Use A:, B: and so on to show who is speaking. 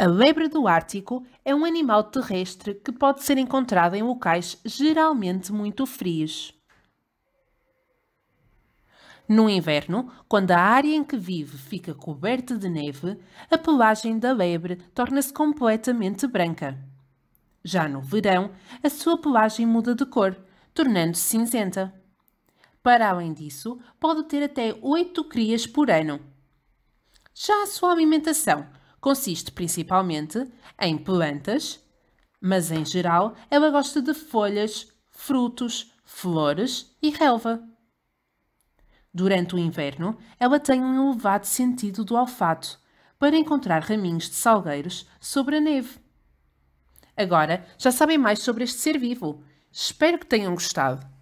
A: A lebre do Ártico é um animal terrestre que pode ser encontrado em locais geralmente muito frios. No inverno, quando a área em que vive fica coberta de neve, a pelagem da lebre torna-se completamente branca. Já no verão, a sua pelagem muda de cor, tornando-se cinzenta. Para além disso, pode ter até 8 crias por ano. Já a sua alimentação consiste principalmente em plantas, mas em geral ela gosta de folhas, frutos, flores e relva. Durante o inverno, ela tem um elevado sentido do olfato para encontrar raminhos de salgueiros sobre a neve. Agora já sabem mais sobre este ser vivo. Espero que tenham gostado.